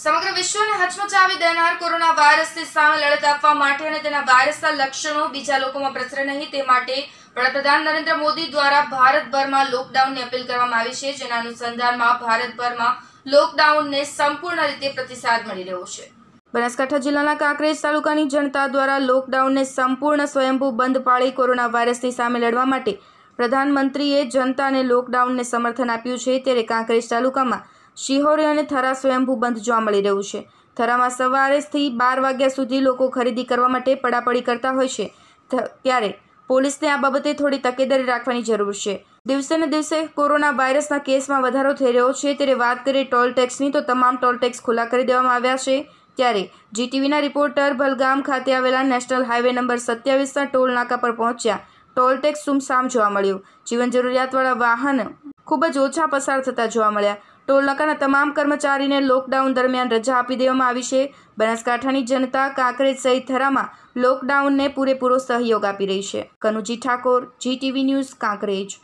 સમગ્ર વિશ્વને હચમચાવી દેનાર કોરોના વાયરસની સામે લડત આપવા માટે અને તેના વાયરસના લક્ષણો બીજા લોકોમાં પ્રસરે નહીં તે માટે વડાપ્રધાન નરેન્દ્ર મોદી દ્વારા ભારતભરમાં લોકડાઉનની અપીલ કરવામાં આવી છે જેના અનુસંધાનમાં ભારતભરમાં લોકડાઉનને સંપૂર્ણ રીતે પ્રતિસાદ મળી રહ્યો છે બનાસકાંઠા જિલ્લાના કાંકરેજ તાલુકાની જનતા દ્વારા લોકડાઉનને સંપૂર્ણ સ્વયંભૂ બંધ પાળી કોરોના વાયરસની સામે લડવા માટે પ્રધાનમંત્રીએ જનતાને લોકડાઉનને સમર્થન આપ્યું છે ત્યારે કાંકરેજ તાલુકામાં શિહોરી અને થરા સ્વયંભૂ બંધ જોવા મળી રહ્યું છે થરામાં સવારેથી બાર વાગ્યા સુધી લોકો ખરીદી કરવા માટે પડાપડી કરતા હોય છે ત્યારે પોલીસને આ બાબતે થોડી તકેદારી રાખવાની જરૂર છે દિવસેને દિવસે કોરોના વાયરસના કેસમાં વધારો થઈ રહ્યો છે ત્યારે વાત કરીએ ટોલ ટેક્સની તો તમામ ટોલ ટેક્સ ખુલ્લા કરી દેવામાં આવ્યા છે ત્યારે જીટીવીના રિપોર્ટર ભલગામ ખાતે આવેલા નેશનલ હાઈવે નંબર સત્યાવીસના ટોલ નાકા પર પહોંચ્યા ટોલ ટેક્સ સુમસામ જોવા મળ્યું જીવન જરૂરિયાતવાળા વાહન ખૂબ જ ઓછા પસાર થતા જોવા મળ્યા ટોલનાકાના તમામ કર્મચારીને લોકડાઉન દરમિયાન રજા આપી દેવામાં આવી છે બનાસકાંઠાની જનતા કાંકરેજ સહિત થરામાં લોકડાઉનને પૂરેપૂરો સહયોગ આપી રહી છે કનુજી ઠાકોર જી ટીવી ન્યૂઝ કાંકરેજ